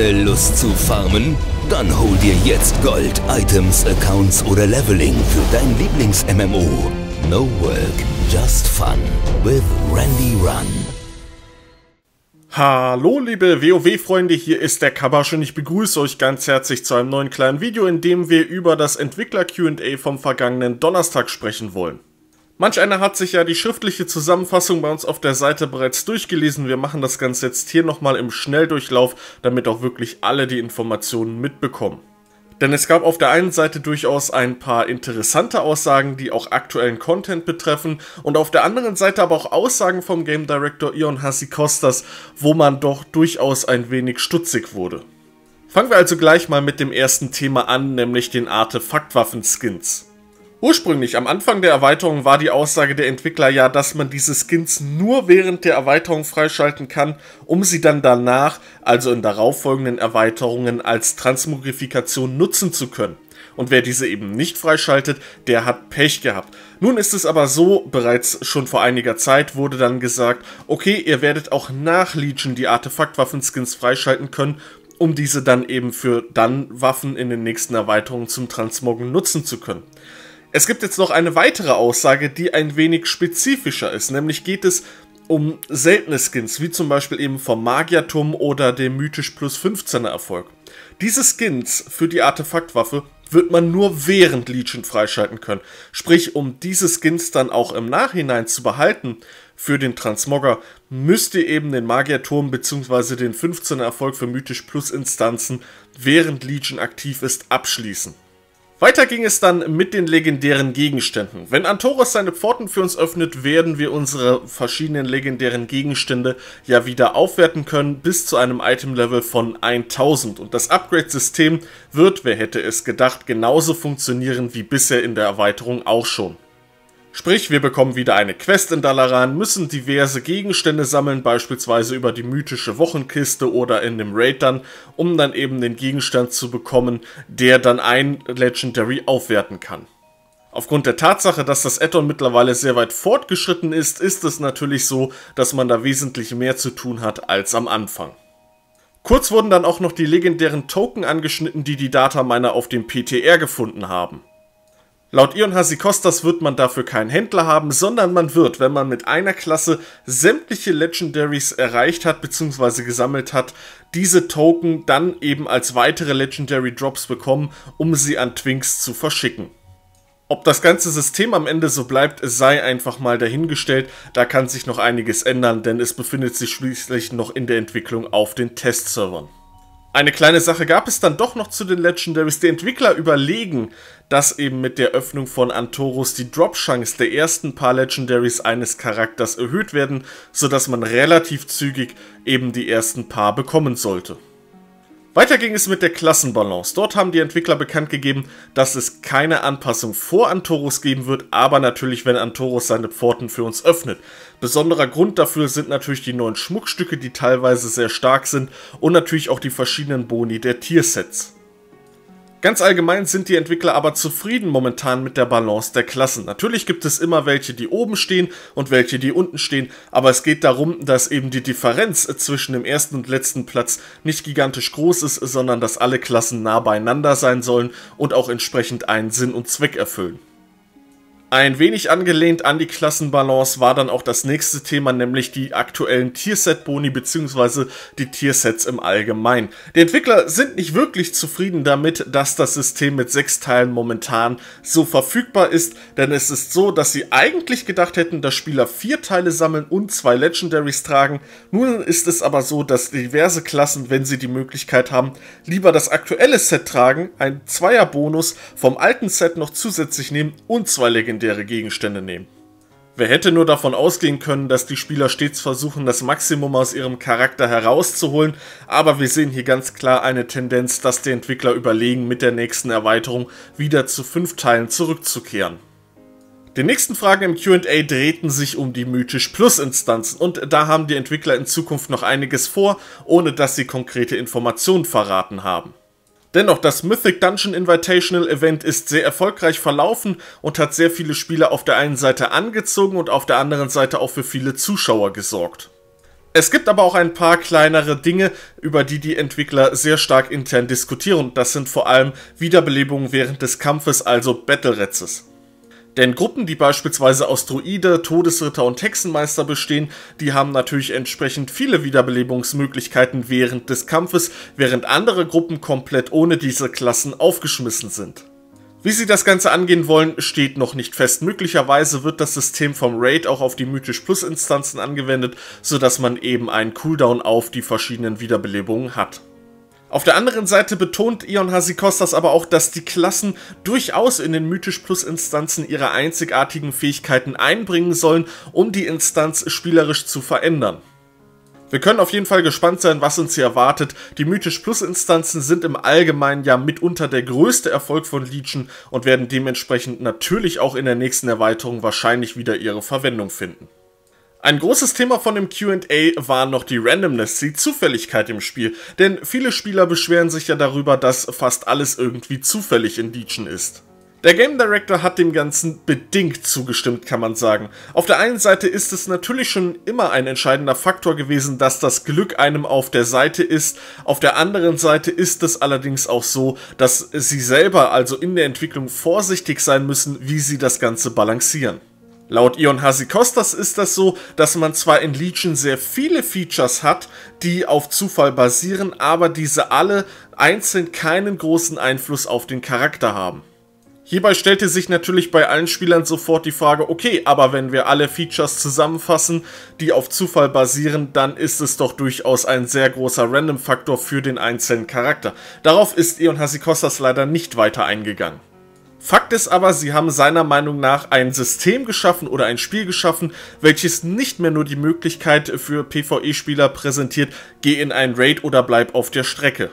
keine Lust zu farmen? Dann hol dir jetzt Gold, Items, Accounts oder Leveling für dein Lieblings-MMO. No Work, Just Fun with Randy Run. Hallo liebe WoW-Freunde, hier ist der Kabasch und ich begrüße euch ganz herzlich zu einem neuen kleinen Video, in dem wir über das Entwickler-Q&A vom vergangenen Donnerstag sprechen wollen. Manch einer hat sich ja die schriftliche Zusammenfassung bei uns auf der Seite bereits durchgelesen. Wir machen das Ganze jetzt hier nochmal im Schnelldurchlauf, damit auch wirklich alle die Informationen mitbekommen. Denn es gab auf der einen Seite durchaus ein paar interessante Aussagen, die auch aktuellen Content betreffen, und auf der anderen Seite aber auch Aussagen vom Game Director Ion Hassikostas, wo man doch durchaus ein wenig stutzig wurde. Fangen wir also gleich mal mit dem ersten Thema an, nämlich den Artefaktwaffen-Skins. Ursprünglich am Anfang der Erweiterung war die Aussage der Entwickler ja, dass man diese Skins nur während der Erweiterung freischalten kann, um sie dann danach, also in darauffolgenden Erweiterungen, als Transmogrifikation nutzen zu können. Und wer diese eben nicht freischaltet, der hat Pech gehabt. Nun ist es aber so, bereits schon vor einiger Zeit wurde dann gesagt, okay, ihr werdet auch nach Legion die Artefaktwaffenskins freischalten können, um diese dann eben für dann Waffen in den nächsten Erweiterungen zum Transmoggen nutzen zu können. Es gibt jetzt noch eine weitere Aussage, die ein wenig spezifischer ist, nämlich geht es um seltene Skins, wie zum Beispiel eben vom Magiatum oder dem mythisch plus 15er Erfolg. Diese Skins für die Artefaktwaffe wird man nur während Legion freischalten können. Sprich, um diese Skins dann auch im Nachhinein zu behalten für den Transmogger, müsst ihr eben den Magierturm bzw. den 15er Erfolg für mythisch plus Instanzen während Legion aktiv ist abschließen. Weiter ging es dann mit den legendären Gegenständen. Wenn Antoros seine Pforten für uns öffnet, werden wir unsere verschiedenen legendären Gegenstände ja wieder aufwerten können bis zu einem Item-Level von 1000. Und das Upgrade-System wird, wer hätte es gedacht, genauso funktionieren wie bisher in der Erweiterung auch schon. Sprich, wir bekommen wieder eine Quest in Dalaran, müssen diverse Gegenstände sammeln, beispielsweise über die mythische Wochenkiste oder in dem Raid dann, um dann eben den Gegenstand zu bekommen, der dann ein Legendary aufwerten kann. Aufgrund der Tatsache, dass das Addon mittlerweile sehr weit fortgeschritten ist, ist es natürlich so, dass man da wesentlich mehr zu tun hat als am Anfang. Kurz wurden dann auch noch die legendären Token angeschnitten, die die Dataminer auf dem PTR gefunden haben. Laut Ion Hasikostas wird man dafür keinen Händler haben, sondern man wird, wenn man mit einer Klasse sämtliche Legendaries erreicht hat bzw. gesammelt hat, diese Token dann eben als weitere Legendary Drops bekommen, um sie an Twinks zu verschicken. Ob das ganze System am Ende so bleibt, sei einfach mal dahingestellt, da kann sich noch einiges ändern, denn es befindet sich schließlich noch in der Entwicklung auf den Testservern. Eine kleine Sache gab es dann doch noch zu den Legendaries. Die Entwickler überlegen, dass eben mit der Öffnung von Antorus die Drop-Chance der ersten paar Legendaries eines Charakters erhöht werden, sodass man relativ zügig eben die ersten paar bekommen sollte. Weiter ging es mit der Klassenbalance. Dort haben die Entwickler bekannt gegeben, dass es keine Anpassung vor Antorus geben wird, aber natürlich, wenn Antorus seine Pforten für uns öffnet. Besonderer Grund dafür sind natürlich die neuen Schmuckstücke, die teilweise sehr stark sind und natürlich auch die verschiedenen Boni der Tiersets. Ganz allgemein sind die Entwickler aber zufrieden momentan mit der Balance der Klassen. Natürlich gibt es immer welche, die oben stehen und welche, die unten stehen, aber es geht darum, dass eben die Differenz zwischen dem ersten und letzten Platz nicht gigantisch groß ist, sondern dass alle Klassen nah beieinander sein sollen und auch entsprechend einen Sinn und Zweck erfüllen. Ein wenig angelehnt an die Klassenbalance war dann auch das nächste Thema, nämlich die aktuellen Tierset-Boni bzw. die Tiersets im Allgemeinen. Die Entwickler sind nicht wirklich zufrieden damit, dass das System mit sechs Teilen momentan so verfügbar ist, denn es ist so, dass sie eigentlich gedacht hätten, dass Spieler vier Teile sammeln und zwei Legendaries tragen. Nun ist es aber so, dass diverse Klassen, wenn sie die Möglichkeit haben, lieber das aktuelle Set tragen, ein Zweierbonus vom alten Set noch zusätzlich nehmen und zwei Legendaries legendäre Gegenstände nehmen. Wer hätte nur davon ausgehen können, dass die Spieler stets versuchen, das Maximum aus ihrem Charakter herauszuholen, aber wir sehen hier ganz klar eine Tendenz, dass die Entwickler überlegen, mit der nächsten Erweiterung wieder zu fünf Teilen zurückzukehren. Die nächsten Fragen im QA drehten sich um die Mythisch Plus Instanzen und da haben die Entwickler in Zukunft noch einiges vor, ohne dass sie konkrete Informationen verraten haben. Dennoch, das Mythic Dungeon Invitational Event ist sehr erfolgreich verlaufen und hat sehr viele Spieler auf der einen Seite angezogen und auf der anderen Seite auch für viele Zuschauer gesorgt. Es gibt aber auch ein paar kleinere Dinge, über die die Entwickler sehr stark intern diskutieren. Das sind vor allem Wiederbelebungen während des Kampfes, also Battle Retzes. Denn Gruppen, die beispielsweise aus Druide, Todesritter und Hexenmeister bestehen, die haben natürlich entsprechend viele Wiederbelebungsmöglichkeiten während des Kampfes, während andere Gruppen komplett ohne diese Klassen aufgeschmissen sind. Wie sie das Ganze angehen wollen, steht noch nicht fest. Möglicherweise wird das System vom Raid auch auf die Mythisch Plus Instanzen angewendet, sodass man eben einen Cooldown auf die verschiedenen Wiederbelebungen hat. Auf der anderen Seite betont Ion Hasikostas aber auch, dass die Klassen durchaus in den Mythisch Plus Instanzen ihre einzigartigen Fähigkeiten einbringen sollen, um die Instanz spielerisch zu verändern. Wir können auf jeden Fall gespannt sein, was uns hier erwartet. Die Mythisch Plus Instanzen sind im Allgemeinen ja mitunter der größte Erfolg von Legion und werden dementsprechend natürlich auch in der nächsten Erweiterung wahrscheinlich wieder ihre Verwendung finden. Ein großes Thema von dem QA war noch die Randomness, die Zufälligkeit im Spiel. Denn viele Spieler beschweren sich ja darüber, dass fast alles irgendwie zufällig in Legion ist. Der Game Director hat dem Ganzen bedingt zugestimmt, kann man sagen. Auf der einen Seite ist es natürlich schon immer ein entscheidender Faktor gewesen, dass das Glück einem auf der Seite ist. Auf der anderen Seite ist es allerdings auch so, dass sie selber also in der Entwicklung vorsichtig sein müssen, wie sie das Ganze balancieren. Laut Ion Hasikostas ist das so, dass man zwar in Legion sehr viele Features hat, die auf Zufall basieren, aber diese alle einzeln keinen großen Einfluss auf den Charakter haben. Hierbei stellte sich natürlich bei allen Spielern sofort die Frage, okay, aber wenn wir alle Features zusammenfassen, die auf Zufall basieren, dann ist es doch durchaus ein sehr großer Random-Faktor für den einzelnen Charakter. Darauf ist Ion Hasikostas leider nicht weiter eingegangen. Fakt ist aber, sie haben seiner Meinung nach ein System geschaffen oder ein Spiel geschaffen, welches nicht mehr nur die Möglichkeit für PvE-Spieler präsentiert, geh in ein Raid oder bleib auf der Strecke.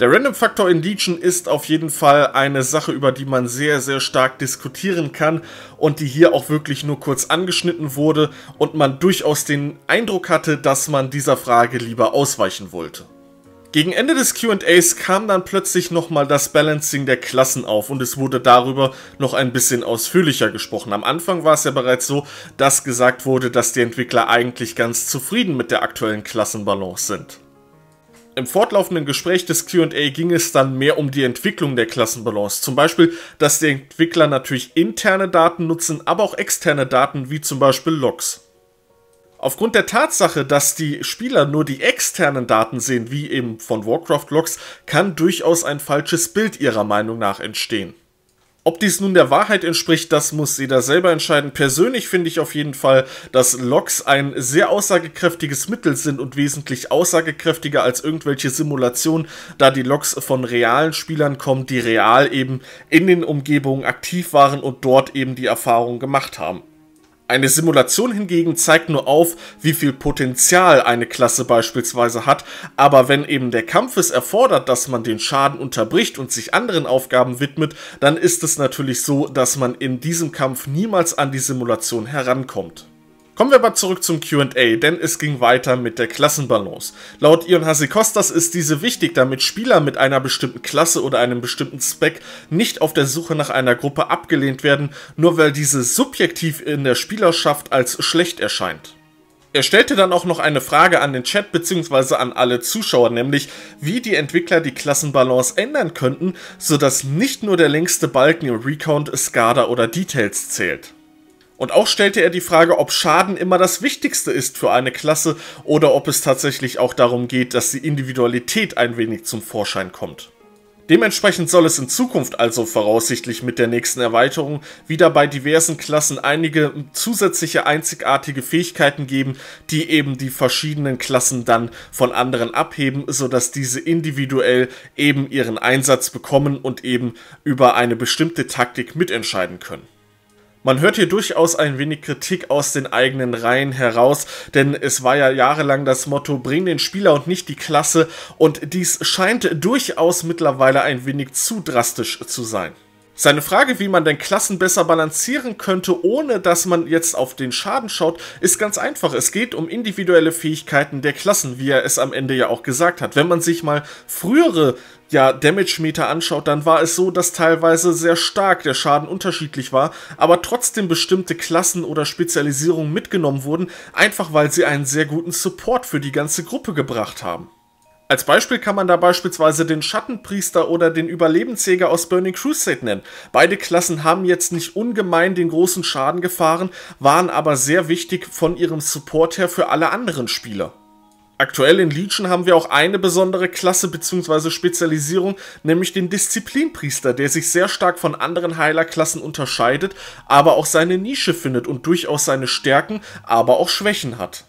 Der Random Faktor in Legion ist auf jeden Fall eine Sache, über die man sehr, sehr stark diskutieren kann und die hier auch wirklich nur kurz angeschnitten wurde und man durchaus den Eindruck hatte, dass man dieser Frage lieber ausweichen wollte. Gegen Ende des QAs kam dann plötzlich nochmal das Balancing der Klassen auf und es wurde darüber noch ein bisschen ausführlicher gesprochen. Am Anfang war es ja bereits so, dass gesagt wurde, dass die Entwickler eigentlich ganz zufrieden mit der aktuellen Klassenbalance sind. Im fortlaufenden Gespräch des QA ging es dann mehr um die Entwicklung der Klassenbalance. Zum Beispiel, dass die Entwickler natürlich interne Daten nutzen, aber auch externe Daten wie zum Beispiel Logs. Aufgrund der Tatsache, dass die Spieler nur die externen Daten sehen, wie eben von Warcraft-Logs, kann durchaus ein falsches Bild ihrer Meinung nach entstehen. Ob dies nun der Wahrheit entspricht, das muss jeder selber entscheiden. Persönlich finde ich auf jeden Fall, dass Logs ein sehr aussagekräftiges Mittel sind und wesentlich aussagekräftiger als irgendwelche Simulationen, da die Logs von realen Spielern kommen, die real eben in den Umgebungen aktiv waren und dort eben die Erfahrung gemacht haben. Eine Simulation hingegen zeigt nur auf, wie viel Potenzial eine Klasse beispielsweise hat, aber wenn eben der Kampf es erfordert, dass man den Schaden unterbricht und sich anderen Aufgaben widmet, dann ist es natürlich so, dass man in diesem Kampf niemals an die Simulation herankommt. Kommen wir aber zurück zum QA, denn es ging weiter mit der Klassenbalance. Laut Ion Hasekostas ist diese wichtig, damit Spieler mit einer bestimmten Klasse oder einem bestimmten Spec nicht auf der Suche nach einer Gruppe abgelehnt werden, nur weil diese subjektiv in der Spielerschaft als schlecht erscheint. Er stellte dann auch noch eine Frage an den Chat bzw. an alle Zuschauer, nämlich wie die Entwickler die Klassenbalance ändern könnten, sodass nicht nur der längste Balken im Recount, Skada oder Details zählt. Und auch stellte er die Frage, ob Schaden immer das Wichtigste ist für eine Klasse oder ob es tatsächlich auch darum geht, dass die Individualität ein wenig zum Vorschein kommt. Dementsprechend soll es in Zukunft also voraussichtlich mit der nächsten Erweiterung wieder bei diversen Klassen einige zusätzliche einzigartige Fähigkeiten geben, die eben die verschiedenen Klassen dann von anderen abheben, sodass diese individuell eben ihren Einsatz bekommen und eben über eine bestimmte Taktik mitentscheiden können. Man hört hier durchaus ein wenig Kritik aus den eigenen Reihen heraus, denn es war ja jahrelang das Motto, bring den Spieler und nicht die Klasse, und dies scheint durchaus mittlerweile ein wenig zu drastisch zu sein. Seine Frage, wie man denn Klassen besser balancieren könnte, ohne dass man jetzt auf den Schaden schaut, ist ganz einfach. Es geht um individuelle Fähigkeiten der Klassen, wie er es am Ende ja auch gesagt hat. Wenn man sich mal frühere ja, Damage-Meter anschaut, dann war es so, dass teilweise sehr stark der Schaden unterschiedlich war, aber trotzdem bestimmte Klassen oder Spezialisierungen mitgenommen wurden, einfach weil sie einen sehr guten Support für die ganze Gruppe gebracht haben. Als Beispiel kann man da beispielsweise den Schattenpriester oder den Überlebensjäger aus Burning Crusade nennen. Beide Klassen haben jetzt nicht ungemein den großen Schaden gefahren, waren aber sehr wichtig von ihrem Support her für alle anderen Spieler. Aktuell in Legion haben wir auch eine besondere Klasse bzw. Spezialisierung, nämlich den Disziplinpriester, der sich sehr stark von anderen Heilerklassen unterscheidet, aber auch seine Nische findet und durchaus seine Stärken, aber auch Schwächen hat.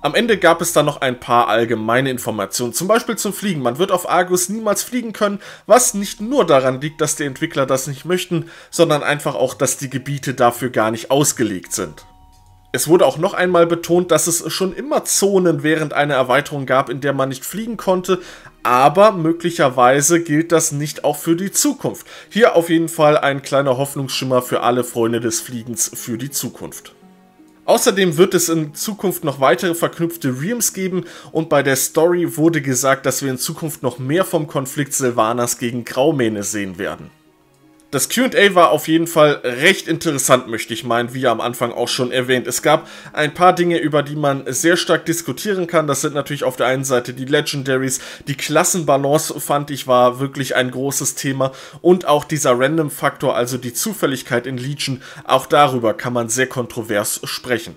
Am Ende gab es dann noch ein paar allgemeine Informationen, zum Beispiel zum Fliegen. Man wird auf Argus niemals fliegen können, was nicht nur daran liegt, dass die Entwickler das nicht möchten, sondern einfach auch, dass die Gebiete dafür gar nicht ausgelegt sind. Es wurde auch noch einmal betont, dass es schon immer Zonen während einer Erweiterung gab, in der man nicht fliegen konnte, aber möglicherweise gilt das nicht auch für die Zukunft. Hier auf jeden Fall ein kleiner Hoffnungsschimmer für alle Freunde des Fliegens für die Zukunft. Außerdem wird es in Zukunft noch weitere verknüpfte Realms geben und bei der Story wurde gesagt, dass wir in Zukunft noch mehr vom Konflikt Silvanas gegen Graumähne sehen werden. Das QA war auf jeden Fall recht interessant, möchte ich meinen, wie am Anfang auch schon erwähnt. Es gab ein paar Dinge, über die man sehr stark diskutieren kann. Das sind natürlich auf der einen Seite die Legendaries. Die Klassenbalance fand ich war wirklich ein großes Thema. Und auch dieser Random-Faktor, also die Zufälligkeit in Legion, auch darüber kann man sehr kontrovers sprechen.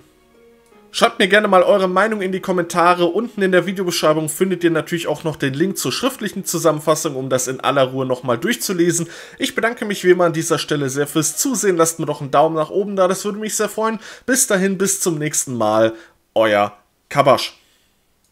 Schreibt mir gerne mal eure Meinung in die Kommentare. Unten in der Videobeschreibung findet ihr natürlich auch noch den Link zur schriftlichen Zusammenfassung, um das in aller Ruhe nochmal durchzulesen. Ich bedanke mich wie immer an dieser Stelle sehr fürs Zusehen. Lasst mir doch einen Daumen nach oben da, das würde mich sehr freuen. Bis dahin, bis zum nächsten Mal. Euer Kabasch.